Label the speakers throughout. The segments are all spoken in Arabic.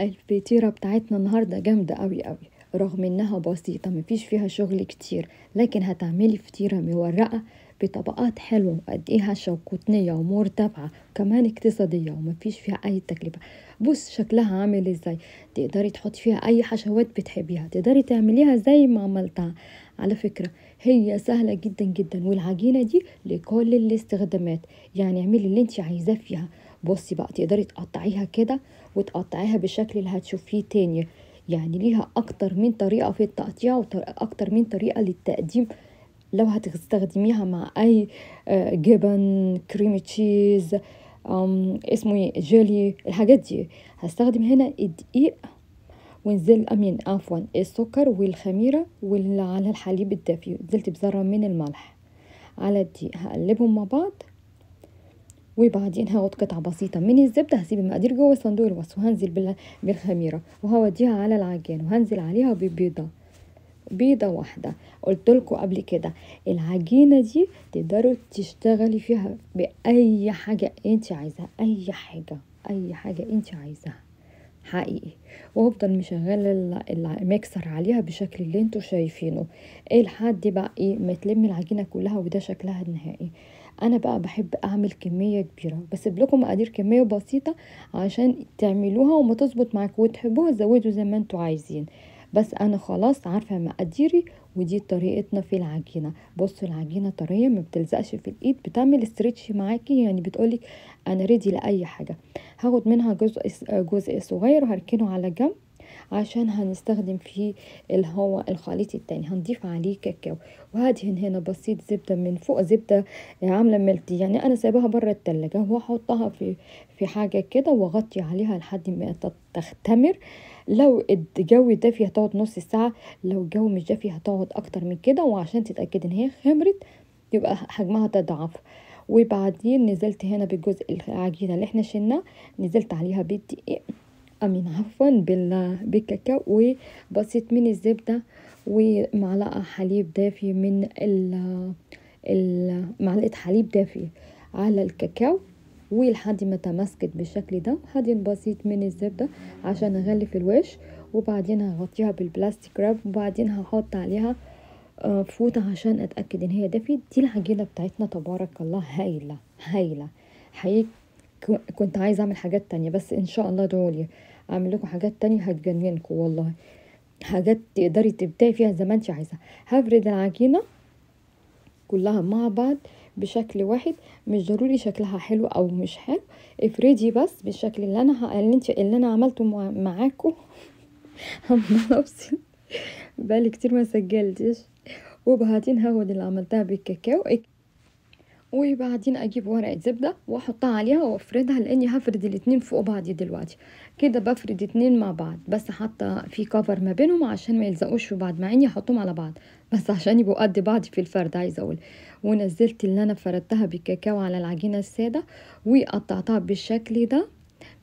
Speaker 1: الفطيرة بتاعتنا النهاردة جامدة قوي قوي رغم انها بسيطة مفيش فيها شغل كتير لكن هتعملي فطيرة مورقة بطبقات حلوة وقديها شوكوتنية ومرتفعة وكمان اقتصادية ومفيش فيها أي تكلفة بص شكلها عامل ازاي تقدري تحطي فيها أي حشوات بتحبيها تقدري تعمليها زي ما عملتها على فكرة هي سهلة جدا جدا والعجينة دي لكل الاستخدامات يعني اعملي اللي انت عايزاه فيها بصي بقى تقدري تقطعيها كده وتقطعيها بالشكل اللي هتشوفيه تاني يعني ليها اكتر من طريقه في التقطيع واكتر من طريقه للتقديم لو هتستخدميها مع اي آه، جبن كريم تشيز اسمه إيه، جيلي الحاجات دي هستخدم هنا الدقيق ونزل امين عفوا السكر والخميره على الحليب الدافي نزلت بذره من الملح على الدقيق هقلبهم مع بعض وبعدين هاخد قطعة بسيطة من الزبدة هسيب المقادير جوه صندوق الوصف وهنزل بالخميرة وهوديها على العجان وهنزل عليها ببيضة بيضة واحدة قلت لكم قبل كده العجينة دي تقدروا تشتغلي فيها بأي حاجة انت عايزاها أي حاجة أي حاجة انت عايزاها حقيقي وافضل مشغله الميكسر عليها بالشكل اللي انتوا شايفينه ايه لحد بقى ايه ما تلمي العجينه كلها وده شكلها النهائي انا بقى بحب اعمل كميه كبيره بسيب لكم مقادير كميه بسيطه عشان تعملوها وما تظبط معاكم وتحبوها زودوا زي ما انتوا عايزين بس انا خلاص عارفه مقاديري ودي طريقتنا في العجينه بصوا العجينه طريه ما بتلزقش في الايد بتعمل استريتش معاكي يعني بتقولك انا ريدي لاي حاجه هاخد منها جزء جزء صغير وهركنه على جنب عشان هنستخدم فيه اللي هو الخليط التاني هنضيف عليه كاكاو وهذه هنا بسيط زبده من فوق زبده عامله ملتي يعني انا سايباها بره التلاجة وهحطها في في حاجه كده واغطي عليها لحد ما تختمر لو الجو دافي هتقعد نص ساعه لو الجو مش دافي هتقعد اكتر من كده وعشان تتاكد ان هي خمرت يبقى حجمها تضعف وبعدين نزلت هنا بالجزء العجينه اللي احنا شلناه نزلت عليها بالدقيق امين عفوا بالكاكاو وبسيط من الزبده ومعلقه حليب دافي من ال معلقه حليب دافي على الكاكاو ولحد ما تماسكت بالشكل ده هدين بسيط من الزبده عشان اغلف الوش وبعدين هغطيها بالبلاستيك راب وبعدين هحط عليها آه، فوطة عشان اتأكد ان هي دافية دي العجينة بتاعتنا تبارك الله هايلة هايلة حقيقي كنت عايزة أعمل حاجات تانية بس إن شاء الله ادعولي أعمل لكم حاجات تانية هتجننكم والله حاجات تقدري تبدعي فيها زي ما انت عايزة هفرد العجينة كلها مع بعض بشكل واحد مش ضروري شكلها حلو او مش حلو افردي بس بالشكل اللي انا اللي انت اللي انا عملته معاكو عماله نفسي بقالي كتير ما سجلتش وبهاتين هاخد اللي عملتها بالكاكاو وبعدين اجيب ورقه زبده واحطها عليها وافردها لاني هفرد الاتنين فوق بعض دلوقتي كده بفرد اتنين مع بعض بس حاطه في كفر ما بينهم عشان ما يلزقوش في بعض مع اني هحطهم على بعض بس عشان يبقوا قد بعض في الفرد عايزه اقول ونزلت اللي انا فردتها بالكاكاو على العجينه الساده وقطعتها بالشكل ده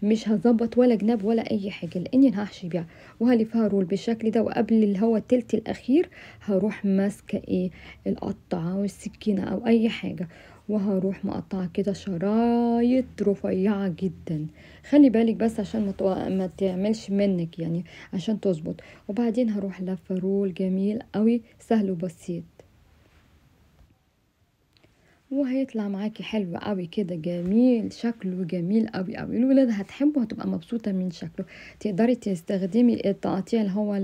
Speaker 1: مش هظبط ولا جناب ولا اي حاجه لاني هحشي بيها وهلفها رول بالشكل ده وقبل اللي هو التلت الاخير هروح ماسكه ايه القطعه والسكينه او اي حاجه وهروح مقطعه كده شرايط رفيعه جدا خلي بالك بس عشان ما, ما تعملش منك يعني عشان تظبط وبعدين هروح لفه رول جميل قوي سهل وبسيط وهيطلع معاكي حلو قوي كده جميل شكله جميل قوي قوي الولاد هتحبه هتبقى مبسوطه من شكله تقدري تستخدمي التقطيع اللي هو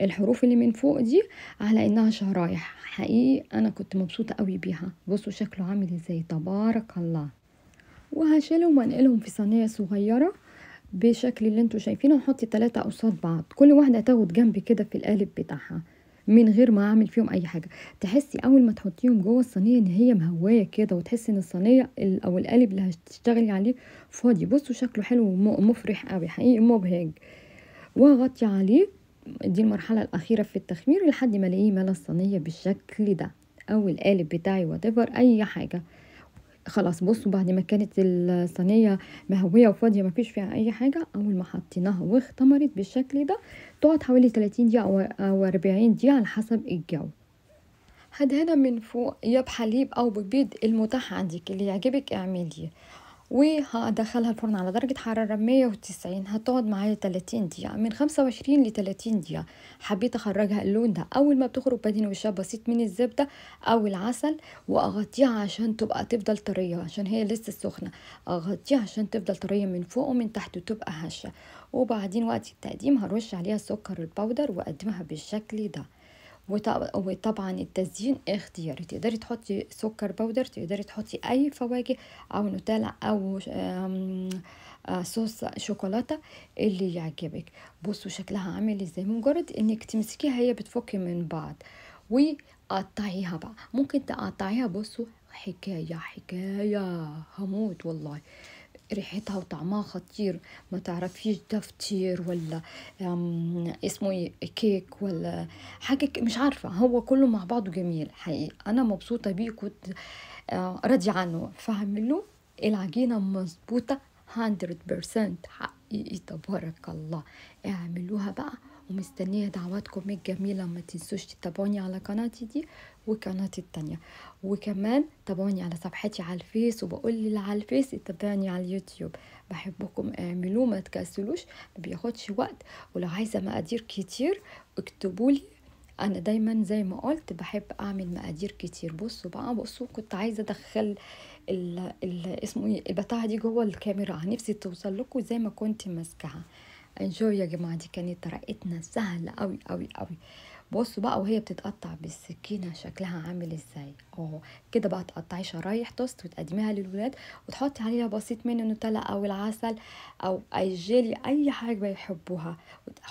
Speaker 1: الحروف اللي من فوق دي على انها شرايح حقيقي انا كنت مبسوطه قوي بيها بصوا شكله عامل ازاي تبارك الله وهشيلهم وانقلهم في صينيه صغيره بشكل اللي انتوا شايفينه وحطي ثلاثة قصاد بعض كل واحدة تاخد جنب كده في القالب بتاعها من غير ما اعمل فيهم اي حاجه تحسي اول ما تحطيهم جوه الصينيه ان هي مهويه كده وتحسي ان الصينيه او القالب اللي هتشتغلي عليه فاضي بصوا شكله حلو ومفرح قوي حقيقي مبهج واغطي عليه دي المرحله الاخيره في التخمير لحد ما الاقيه ملا الصينيه بالشكل ده او القالب بتاعي واتيفر اي حاجه خلاص بصوا بعد ما كانت الصينيه مهويه وفاضيه مفيش فيها اي حاجه اول ما حطيناها واختمرت بالشكل ده تقعد حوالي 30 دقيقه او 40 دقيقه على حسب الجو هدهنها من فوق يا بحليب او ببيض المتاح عندك اللي يعجبك اعمليه وهدخلها الفرن على درجة حرارة 190 هتقعد معايا 30 دقيقة من 25 ل 30 دقيقة حبيت اخرجها اللون ده اول ما بتخرج بدهن وشها بسيط من الزبدة او العسل واغطيها عشان تبقى تفضل طرية عشان هي لسه سخنة اغطيها عشان تفضل طرية من فوق ومن تحت وتبقى هشة وبعدين وقت التقديم هرش عليها سكر البودر واقدمها بالشكل ده وطبعا التزيين اختياري تقدري تحطي سكر بودر تقدري تحطي اي فواكه او نوتيلا او آه، صوص شوكولاته اللي يعجبك بصوا شكلها عامل ازاي مجرد انك تمسكيها هي بتفك من بعض وقطعيها بقى ممكن تقطعيها بصوا حكايه حكايه هموت والله ريحتها وطعمها خطير ما تعرفيش ده فطير ولا اسمه إيه، كيك ولا حاجة مش عارفة هو كله مع بعضه جميل حقيقي أنا مبسوطة بيه كنت آه، راضية عنه فهعمله العجينة مظبوطة 100% حقيقي تبارك الله اعملوها بقى ومستنيه دعواتكم الجميله ما تنسوش تتابعوني على قناتي دي وقناتي التانية وكمان تابعوني على صفحتي على الفيس وبقول اللي على الفيس اتابعني على اليوتيوب بحبكم اعملوه آه، ما تكسلوش ما بياخدش وقت ولو عايزه مقادير كتير اكتبوا لي انا دايما زي ما قلت بحب اعمل مقادير كتير بصوا بقى بصوا كنت عايزه ادخل ال اسمه إيه، البتاعه دي جوه الكاميرا نفسي توصل لكم زي ما كنت ماسكاها انجوي يا جماعه دي كانت طريقتنا سهله قوي قوي قوي بصوا بقى وهي بتتقطع بالسكينه شكلها عامل ازاي اهو كده بقى تقطعي شرايح توست وتقدميها للولاد وتحطي عليها بسيط من النوتيلا او العسل او اي جيلي اي حاجه بيحبوها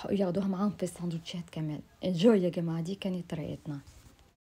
Speaker 1: وياخدوها معاهم في السندوتشات كمان انجوي يا جماعه دي كانت طريقتنا